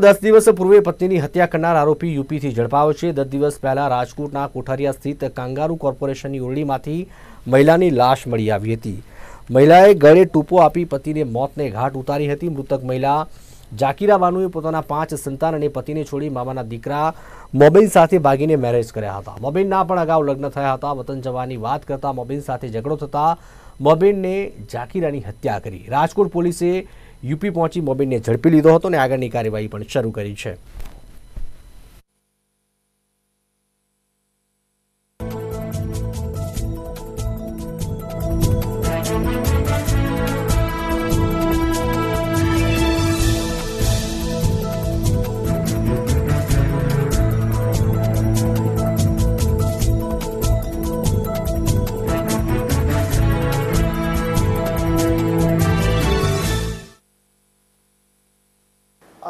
દસ દિવસ પૂર્વે પત્નીની હત્યા કરનાર આરોપી યુપીથી ઝડપાયો છે દસ દિવસ પહેલા રાજકોટના કોઠારીયા સ્થિત કાંગારૂ કોર્પોરેશનની ઓરડીમાંથી મહિલાની લાશ મળી આવી હતી મહિલાએ ગળે ટૂપો આપી પતિને મોતને ઘાટ ઉતારી હતી મૃતક મહિલા જાકીરા બાનુએ પોતાના પાંચ સંતાન અને પતિને છોડી મામાના દીકરા મોબેન સાથે ભાગીને મેરેજ કર્યા હતા મોબેનના પણ અગાઉ લગ્ન થયા હતા વતન જવાની વાત કરતા મોબેન સાથે ઝઘડો થતા મોબેનને જાકીરાની હત્યા કરી રાજકોટ પોલીસે યુપી પહોંચી મોબીનને ઝડપી લીધો હતો અને આગળની કાર્યવાહી પણ શરૂ કરી છે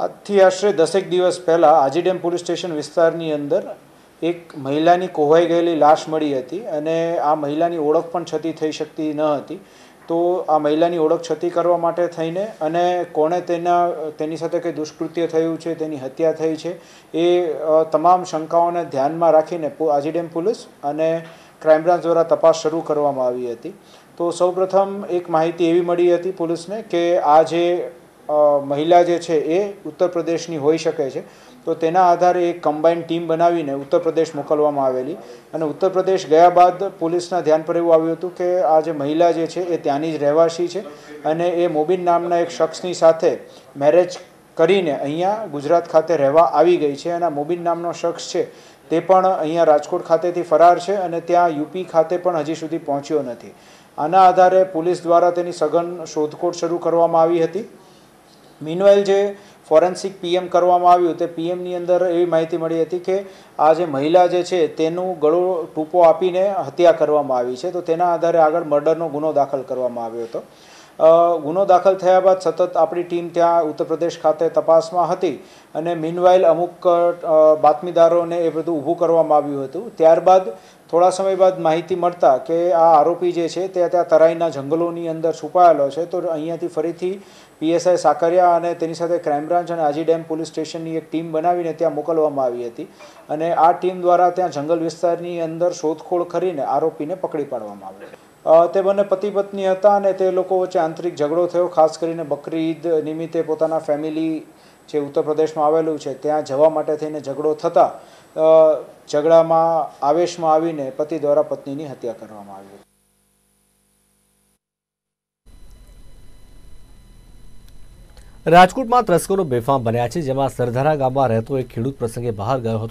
આજથી આશરે દસેક દિવસ પહેલાં આજીડેમ પોલીસ સ્ટેશન વિસ્તારની અંદર એક મહિલાની કોહવાઈ ગયેલી લાશ મળી હતી અને આ મહિલાની ઓળખ પણ છતી થઈ શકતી ન હતી તો આ મહિલાની ઓળખ છતી કરવા માટે થઈને અને કોણે તેના તેની સાથે કંઈ દુષ્કૃત્ય થયું છે તેની હત્યા થઈ છે એ તમામ શંકાઓને ધ્યાનમાં રાખીને આજીડેમ પોલીસ અને ક્રાઇમ બ્રાન્ચ દ્વારા તપાસ શરૂ કરવામાં આવી હતી તો સૌપ્રથમ એક માહિતી એવી મળી હતી પોલીસને કે આ જે મહિલા જે છે એ ઉત્તર પ્રદેશની હોઈ શકે છે તો તેના આધારે એક કમ્બાઇન્ડ ટીમ બનાવીને ઉત્તર પ્રદેશ મોકલવામાં આવેલી અને ઉત્તર પ્રદેશ ગયા બાદ પોલીસના ધ્યાન પર એવું આવ્યું હતું કે આ જે મહિલા જે છે એ ત્યાંની જ રહેવાસી છે અને એ મોબીન નામના એક શખ્સની સાથે મેરેજ કરીને અહીંયા ગુજરાત ખાતે રહેવા આવી ગઈ છે અને આ મોબિન નામનો શખ્સ છે તે પણ અહીંયા રાજકોટ ખાતેથી ફરાર છે અને ત્યાં યુપી ખાતે પણ હજી સુધી પહોંચ્યો નથી આના આધારે પોલીસ દ્વારા તેની સઘન શોધખોળ શરૂ કરવામાં આવી હતી મીનવાઇલ જે ફોરેન્સિક પીએમ કરવામાં આવ્યું તે પીએમની અંદર એવી માહિતી મળી હતી કે આ જે મહિલા જે છે તેનું ગળો ટૂંપો આપીને હત્યા કરવામાં આવી છે તો તેના આધારે આગળ મર્ડરનો ગુનો દાખલ કરવામાં આવ્યો હતો ગુનો દાખલ થયા બાદ સતત આપણી ટીમ ત્યાં ઉત્તર પ્રદેશ ખાતે તપાસમાં હતી અને મીનવાઇલ અમુક બાતમીદારોને એ બધું ઊભું કરવામાં આવ્યું હતું ત્યારબાદ થોડા સમય બાદ માહિતી મળતા કે આ આરોપી જે છે તે ત્યાં તરાઈના જંગલોની અંદર છુપાયેલો છે તો અહીંયાથી ફરીથી પીએસઆઈ સાકરિયા અને તેની સાથે ક્રાઇમ બ્રાન્ચ અને આજી ડેમ પોલીસ સ્ટેશનની એક ટીમ બનાવીને ત્યાં મોકલવામાં આવી હતી અને આ ટીમ દ્વારા ત્યાં જંગલ વિસ્તારની અંદર શોધખોળ કરીને આરોપીને પકડી પાડવામાં આવ્યો તે બંને પતિ પત્ની હતા અને તે લોકો વચ્ચે આંતરિક ઝઘડો થયો ખાસ કરીને બકરી ઈદ નિમિત્તે પોતાના ફેમિલી જે ઉત્તર પ્રદેશમાં આવેલું છે ત્યાં જવા માટે થઈને ઝઘડો થતાં ઝઘડામાં આવેશમાં આવીને પતિ દ્વારા પત્નીની હત્યા કરવામાં આવી હતી રાજકોટમાં તસ્કરો બેફામ બન્યા છે જેમાં સરધારા ગામમાં રહેતો એક ખેડૂત પ્રસંગે બહાર ગયો હતો